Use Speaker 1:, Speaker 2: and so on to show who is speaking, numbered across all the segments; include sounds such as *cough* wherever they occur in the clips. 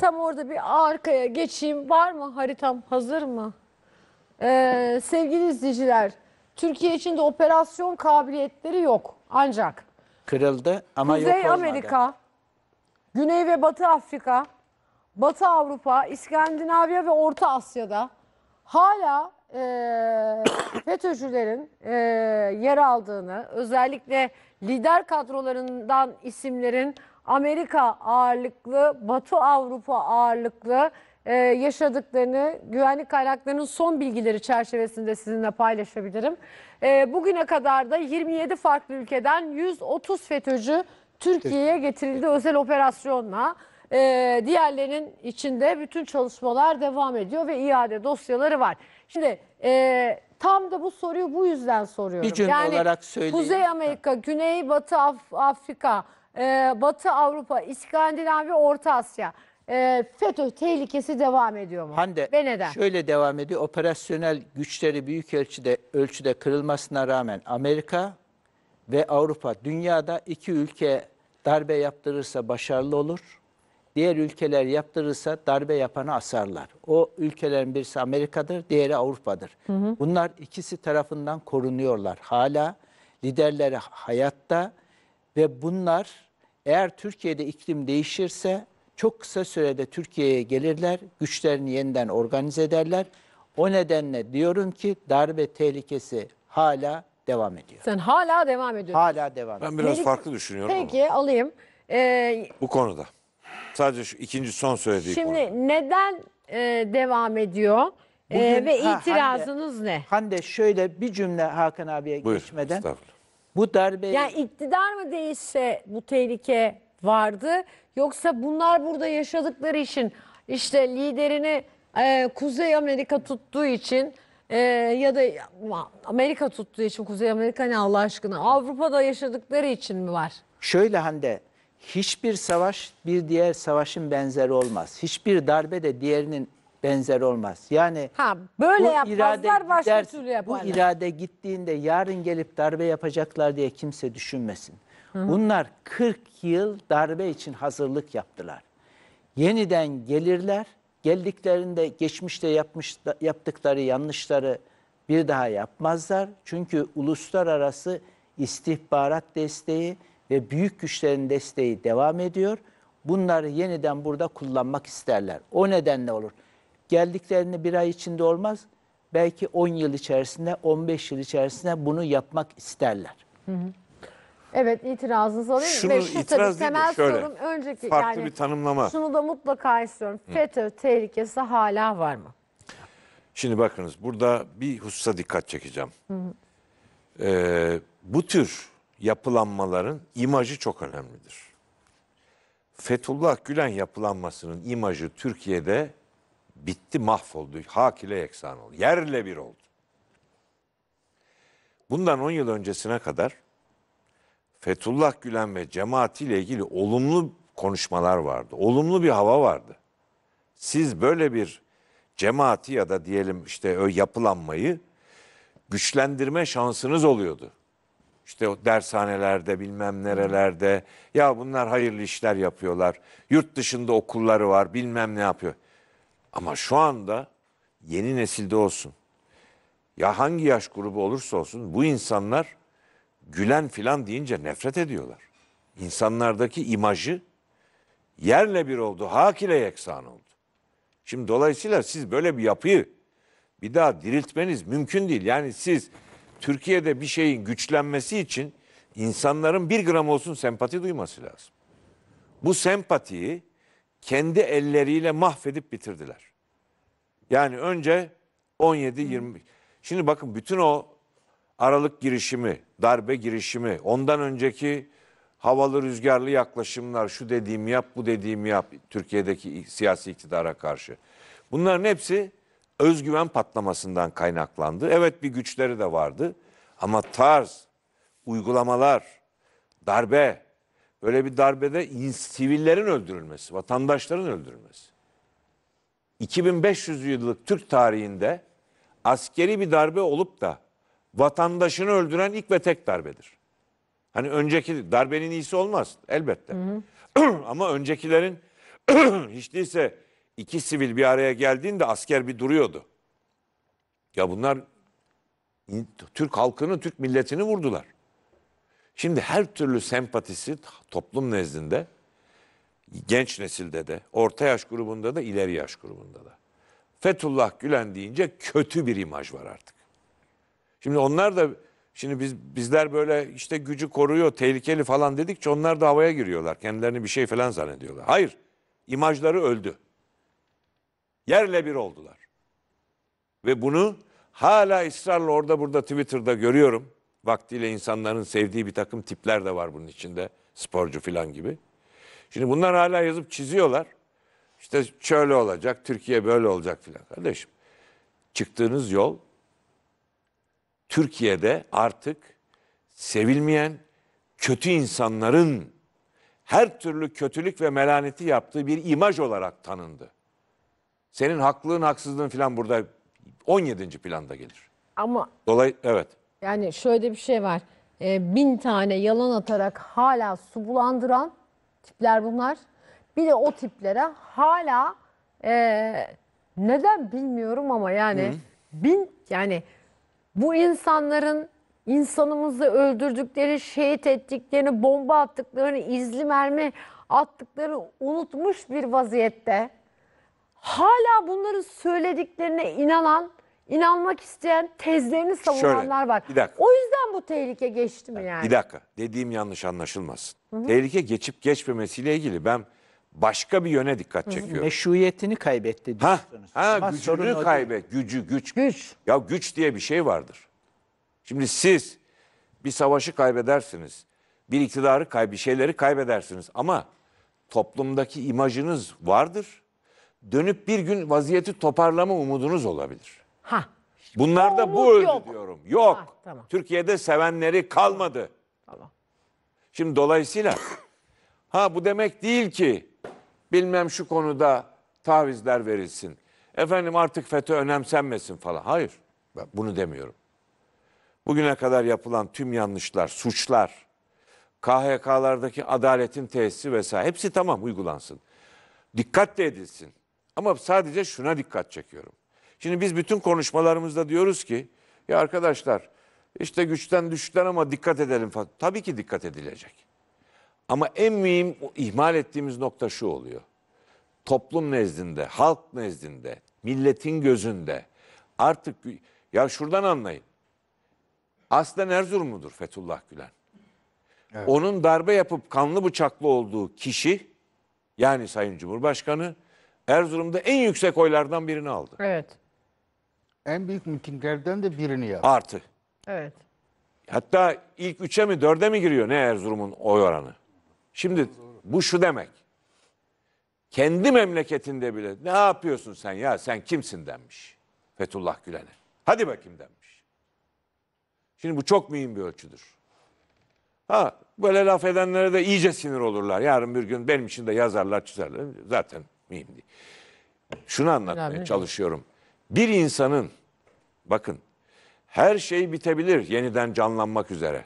Speaker 1: tam orada bir arkaya geçeyim. Var mı haritam? Hazır mı? Ee, sevgili izleyiciler, Türkiye içinde operasyon kabiliyetleri yok. Ancak
Speaker 2: Kırıldı ama Kuzey yok Amerika,
Speaker 1: Güney ve Batı Afrika, Batı Avrupa, İskandinavya ve Orta Asya'da hala e, *coughs* FETÖ'cülerin e, yer aldığını, özellikle lider kadrolarından isimlerin Amerika ağırlıklı, Batı Avrupa ağırlıklı e, yaşadıklarını güvenlik kaynaklarının son bilgileri çerçevesinde sizinle paylaşabilirim. E, bugüne kadar da 27 farklı ülkeden 130 FETÖ'cü Türkiye'ye getirildi özel operasyonla. E, diğerlerinin içinde bütün çalışmalar devam ediyor ve iade dosyaları var. Şimdi e, tam da bu soruyu bu yüzden soruyorum. Bir cümle yani, olarak söyleyeyim. Kuzey Amerika, Güney Batı Af Afrika, ee, Batı Avrupa, İskandinav ve Orta Asya. Ee, FETÖ tehlikesi devam ediyor mu? Hande ve neden? şöyle
Speaker 2: devam ediyor. Operasyonel güçleri büyük ölçüde, ölçüde kırılmasına rağmen Amerika ve Avrupa dünyada iki ülke darbe yaptırırsa başarılı olur. Diğer ülkeler yaptırırsa darbe yapanı asarlar. O ülkelerin birisi Amerika'dır, diğeri Avrupa'dır. Hı hı. Bunlar ikisi tarafından korunuyorlar. Hala liderleri hayatta ve bunlar eğer Türkiye'de iklim değişirse çok kısa sürede Türkiye'ye gelirler, güçlerini yeniden organize ederler. O nedenle diyorum ki darbe tehlikesi hala devam ediyor.
Speaker 1: Sen hala devam ediyorsun. Hala devam ediyor. Ben biraz Peki- farklı düşünüyorum Peki ama alayım. Ee,
Speaker 3: bu konuda. Sadece şu ikinci son söylediği
Speaker 1: şimdi konu. neden e, devam ediyor Ee, Bugün- ve Ha, Hande- itirazınız
Speaker 2: ne? Hande şöyle bir cümle Hakan abiye Buyur. geçmeden. Estağfurullah. Bu darbe... Yani
Speaker 1: iktidar mı değişse bu tehlike vardı yoksa bunlar burada yaşadıkları için işte liderini e, Kuzey Amerika tuttuğu için e, ya da Amerika tuttuğu için Kuzey Amerika ne Allah aşkına Avrupa'da yaşadıkları için mi var?
Speaker 2: Şöyle Hande hiçbir savaş bir diğer savaşın benzeri olmaz. Hiçbir darbe de diğerinin benzer olmaz. Yani
Speaker 1: ha, böyle bu irade gider, türlü Bu irade
Speaker 2: gittiğinde yarın gelip darbe yapacaklar diye kimse düşünmesin. Hı -hı. Bunlar 40 yıl darbe için hazırlık yaptılar. Yeniden gelirler. Geldiklerinde geçmişte yapmış, yaptıkları yanlışları bir daha yapmazlar. Çünkü uluslararası istihbarat desteği ve büyük güçlerin desteği devam ediyor. Bunları yeniden burada kullanmak isterler. O nedenle olur geldiklerini bir ay içinde olmaz, belki 10 yıl içerisinde, 15 yıl içerisinde bunu yapmak isterler. Hı hı.
Speaker 1: Evet itirazınız olayım. Şunu Ve şu itiraz tabii, temel Şöyle, sorum önceki farklı yani, bir
Speaker 3: tanımlama. Şunu
Speaker 1: da mutlaka istiyorum. Hı. FETÖ tehlikesi hala var mı?
Speaker 3: Şimdi bakınız burada bir hususa dikkat çekeceğim. Hı hı. Ee, bu tür yapılanmaların imajı çok önemlidir. Fethullah Gülen yapılanmasının imajı Türkiye'de bitti mahvoldu. Hak ile yeksan oldu. Yerle bir oldu. Bundan 10 yıl öncesine kadar Fethullah Gülen ve cemaatiyle ilgili olumlu konuşmalar vardı. Olumlu bir hava vardı. Siz böyle bir cemaati ya da diyelim işte o yapılanmayı güçlendirme şansınız oluyordu. İşte o dershanelerde bilmem nerelerde ya bunlar hayırlı işler yapıyorlar. Yurt dışında okulları var bilmem ne yapıyor. Ama şu anda yeni nesilde olsun. Ya hangi yaş grubu olursa olsun bu insanlar gülen filan deyince nefret ediyorlar. İnsanlardaki imajı yerle bir oldu, hak ile yeksan oldu. Şimdi dolayısıyla siz böyle bir yapıyı bir daha diriltmeniz mümkün değil. Yani siz Türkiye'de bir şeyin güçlenmesi için insanların bir gram olsun sempati duyması lazım. Bu sempatiyi kendi elleriyle mahvedip bitirdiler. Yani önce 17-20. Şimdi bakın bütün o Aralık girişimi, darbe girişimi, ondan önceki havalı rüzgarlı yaklaşımlar, şu dediğimi yap, bu dediğimi yap Türkiye'deki siyasi iktidara karşı. Bunların hepsi özgüven patlamasından kaynaklandı. Evet bir güçleri de vardı ama tarz, uygulamalar, darbe, böyle bir darbede sivillerin öldürülmesi, vatandaşların öldürülmesi. 2500 yıllık Türk tarihinde askeri bir darbe olup da vatandaşını öldüren ilk ve tek darbedir. Hani önceki darbenin iyisi olmaz elbette. Hı *clears throat* hı. Ama öncekilerin *clears throat* hiç değilse iki sivil bir araya geldiğinde asker bir duruyordu. Ya bunlar Türk halkını, Türk milletini vurdular. Şimdi her türlü sempatisi toplum nezdinde genç nesilde de, orta yaş grubunda da, ileri yaş grubunda da. Fethullah Gülen deyince kötü bir imaj var artık. Şimdi onlar da şimdi biz bizler böyle işte gücü koruyor, tehlikeli falan dedikçe onlar da havaya giriyorlar. Kendilerini bir şey falan zannediyorlar. Hayır. imajları öldü. Yerle bir oldular. Ve bunu hala ısrarla orada burada Twitter'da görüyorum. Vaktiyle insanların sevdiği bir takım tipler de var bunun içinde. Sporcu falan gibi. Şimdi bunlar hala yazıp çiziyorlar. İşte şöyle olacak, Türkiye böyle olacak filan. Kardeşim çıktığınız yol Türkiye'de artık sevilmeyen kötü insanların her türlü kötülük ve melaneti yaptığı bir imaj olarak tanındı. Senin haklılığın, haksızlığın filan burada 17. planda gelir. Ama Dolay evet.
Speaker 1: yani şöyle bir şey var. Ee, bin tane yalan atarak hala su bulandıran tipler bunlar. Bir de o tiplere hala e, neden bilmiyorum ama yani Hı. bin yani bu insanların insanımızı öldürdükleri, şehit ettiklerini, bomba attıklarını, izli mermi attıklarını unutmuş bir vaziyette hala bunları söylediklerine inanan inanmak isteyen tezlerini savunanlar Şöyle, var. bir dakika. O yüzden bu tehlike geçti mi yani? Bir dakika
Speaker 3: dediğim yanlış anlaşılmasın. Tehlike geçip geçmemesiyle ilgili ben başka bir yöne dikkat çekiyorum. Meşruiyetini kaybetti Ha, diyorsunuz. ha Ama gücünü kaybet. Gücü, güç. Güç. Ya güç diye bir şey vardır. Şimdi siz bir savaşı kaybedersiniz. Bir iktidarı, kaybı şeyleri kaybedersiniz. Ama toplumdaki imajınız vardır. Dönüp bir gün vaziyeti toparlama umudunuz olabilir. Ha. Bunlarda bu öldü yok. diyorum. Yok. Ha, tamam. Türkiye'de sevenleri kalmadı. Tamam. Şimdi dolayısıyla ha bu demek değil ki bilmem şu konuda tavizler verilsin. Efendim artık FETÖ önemsenmesin falan. Hayır. Ben bunu demiyorum. Bugüne kadar yapılan tüm yanlışlar, suçlar, KHK'lardaki adaletin tesisi vesaire hepsi tamam uygulansın. Dikkat de edilsin. Ama sadece şuna dikkat çekiyorum. Şimdi biz bütün konuşmalarımızda diyoruz ki ya arkadaşlar işte güçten düştüler ama dikkat edelim falan. Tabii ki dikkat edilecek. Ama en mühim ihmal ettiğimiz nokta şu oluyor. Toplum nezdinde, halk nezdinde, milletin gözünde artık ya şuradan anlayın. Aslen Erzurumludur Fethullah Gülen. Evet. Onun darbe yapıp kanlı bıçaklı olduğu kişi yani Sayın Cumhurbaşkanı Erzurum'da en yüksek oylardan birini aldı.
Speaker 2: Evet en büyük mitinglerden de
Speaker 3: birini yaptı. Artı. Evet. Hatta ilk üçe mi dörde mi giriyor ne Erzurum'un oy oranı? Şimdi bu şu demek. Kendi memleketinde bile ne yapıyorsun sen ya sen kimsin denmiş Fethullah Gülen'e. Hadi bakayım denmiş. Şimdi bu çok mühim bir ölçüdür. Ha böyle laf edenlere de iyice sinir olurlar. Yarın bir gün benim için de yazarlar çizerler. Zaten mühim değil. Şunu anlatmaya çalışıyorum. Bir insanın bakın her şey bitebilir yeniden canlanmak üzere.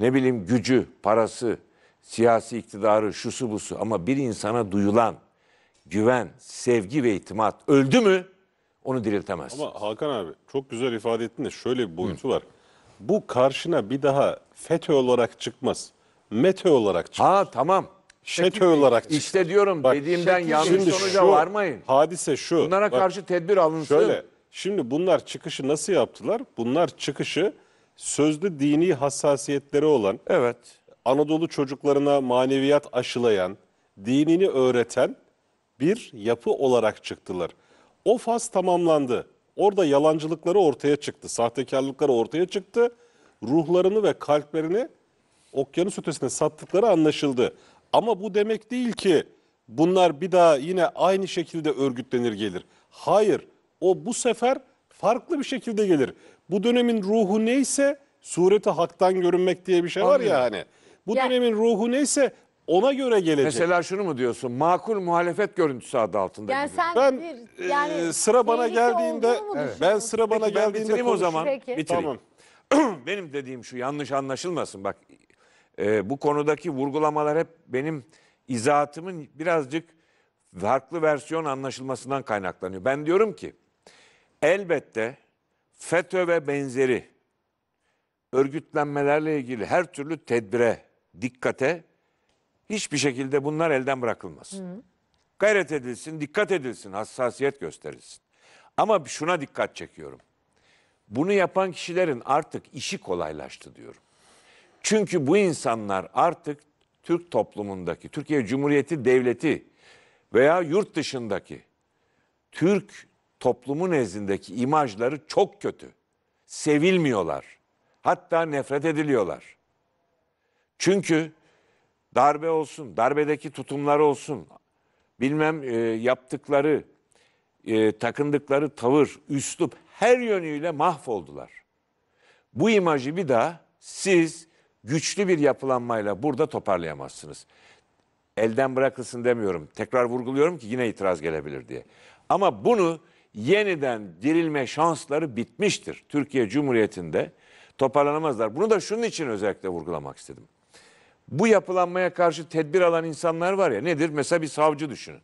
Speaker 3: Ne bileyim gücü, parası, siyasi iktidarı, şusu busu ama bir insana duyulan güven, sevgi ve itimat öldü mü onu diriltemez. Ama Hakan abi çok güzel ifade ettin de şöyle bir boyutu Hı. var. Bu karşına bir daha FETÖ olarak çıkmaz. METÖ olarak çıkar. Ha tamam şeto olarak çıktı. İşte diyorum Bak, dediğimden şekil- yanlış sonuca şu varmayın. Hadise şu. Bunlara Bak, karşı tedbir alınsın. Şöyle şimdi bunlar çıkışı nasıl yaptılar? Bunlar çıkışı sözlü dini hassasiyetleri olan, Evet. Anadolu çocuklarına maneviyat aşılayan, dinini öğreten bir yapı olarak çıktılar. O faz tamamlandı. Orada yalancılıkları ortaya çıktı, sahtekarlıkları ortaya çıktı. Ruhlarını ve kalplerini okyanus ötesine sattıkları anlaşıldı. Ama bu demek değil ki bunlar bir daha yine aynı şekilde örgütlenir gelir. Hayır. O bu sefer farklı bir şekilde gelir. Bu dönemin ruhu neyse sureti haktan görünmek diye bir şey var Anladım. ya hani. Bu Yani- dönemin ruhu neyse ona göre gelecek. Mesela şunu mu diyorsun? Makul muhalefet görüntüsü adı altında. Yani sen ben bir, yani e, sıra bana geldiğinde ben sıra bana Peki geldiğinde bitireyim o zaman. Peki. Bitireyim. Tamam. *clears throat* Benim dediğim şu yanlış anlaşılmasın. Bak e, bu konudaki vurgulamalar hep benim izahatımın birazcık farklı versiyon anlaşılmasından kaynaklanıyor. Ben diyorum ki elbette FETÖ ve benzeri örgütlenmelerle ilgili her türlü tedbire, dikkate hiçbir şekilde bunlar elden bırakılmasın. Hı. Gayret edilsin, dikkat edilsin, hassasiyet gösterilsin. Ama şuna dikkat çekiyorum. Bunu yapan kişilerin artık işi kolaylaştı diyorum. Çünkü bu insanlar artık Türk toplumundaki, Türkiye Cumhuriyeti Devleti veya yurt dışındaki Türk toplumu nezdindeki imajları çok kötü. Sevilmiyorlar. Hatta nefret ediliyorlar. Çünkü darbe olsun, darbedeki tutumları olsun, bilmem e, yaptıkları, e, takındıkları tavır, üslup her yönüyle mahvoldular. Bu imajı bir daha siz güçlü bir yapılanmayla burada toparlayamazsınız. Elden bırakılsın demiyorum. Tekrar vurguluyorum ki yine itiraz gelebilir diye. Ama bunu yeniden dirilme şansları bitmiştir. Türkiye Cumhuriyeti'nde toparlanamazlar. Bunu da şunun için özellikle vurgulamak istedim. Bu yapılanmaya karşı tedbir alan insanlar var ya nedir? Mesela bir savcı düşünün.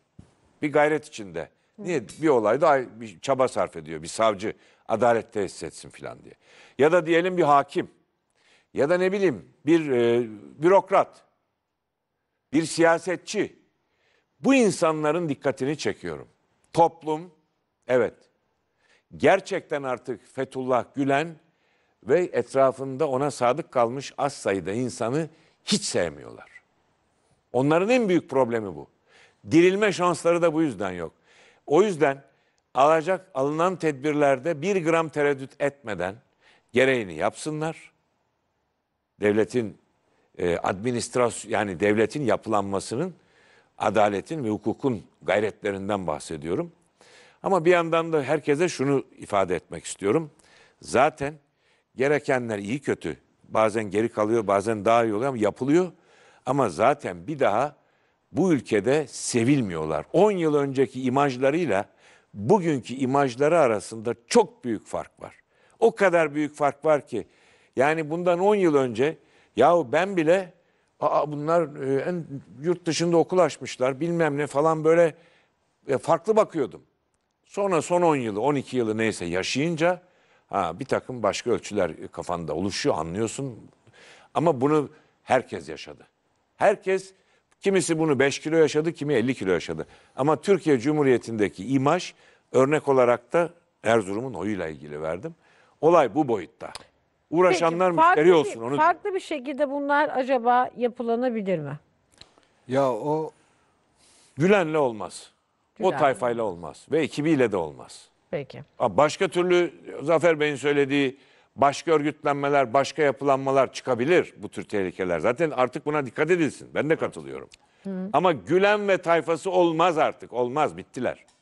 Speaker 3: Bir gayret içinde. Niye bir olayda bir çaba sarf ediyor bir savcı adalet tesis etsin filan diye. Ya da diyelim bir hakim ya da ne bileyim bir e, bürokrat, bir siyasetçi bu insanların dikkatini çekiyorum. Toplum evet gerçekten artık Fethullah Gülen ve etrafında ona sadık kalmış az sayıda insanı hiç sevmiyorlar. Onların en büyük problemi bu. Dirilme şansları da bu yüzden yok. O yüzden alacak alınan tedbirlerde bir gram tereddüt etmeden gereğini yapsınlar devletin e, administrasyon yani devletin yapılanmasının adaletin ve hukukun gayretlerinden bahsediyorum. Ama bir yandan da herkese şunu ifade etmek istiyorum. Zaten gerekenler iyi kötü bazen geri kalıyor bazen daha iyi oluyor ama yapılıyor. Ama zaten bir daha bu ülkede sevilmiyorlar. 10 yıl önceki imajlarıyla bugünkü imajları arasında çok büyük fark var. O kadar büyük fark var ki yani bundan 10 yıl önce yahu ben bile Aa, bunlar e, en, yurt dışında okul açmışlar bilmem ne falan böyle e, farklı bakıyordum. Sonra son 10 yılı 12 yılı neyse yaşayınca ha, bir takım başka ölçüler kafanda oluşuyor anlıyorsun. Ama bunu herkes yaşadı. Herkes kimisi bunu 5 kilo yaşadı kimi 50 kilo yaşadı. Ama Türkiye Cumhuriyeti'ndeki imaj örnek olarak da Erzurum'un oyuyla ilgili verdim. Olay bu boyutta uğraşanlar Peki, müşteri farklı olsun. Bir, Onu farklı
Speaker 1: bir şekilde bunlar acaba yapılanabilir mi?
Speaker 3: Ya o Gülen'le olmaz. Gülen. O tayfayla olmaz ve ekibiyle de olmaz. Peki. Ha, Başka türlü Zafer Bey'in söylediği başka örgütlenmeler, başka yapılanmalar çıkabilir bu tür tehlikeler. Zaten artık buna dikkat edilsin. Ben de katılıyorum. Ama Gülen ve tayfası olmaz artık. Olmaz, bittiler.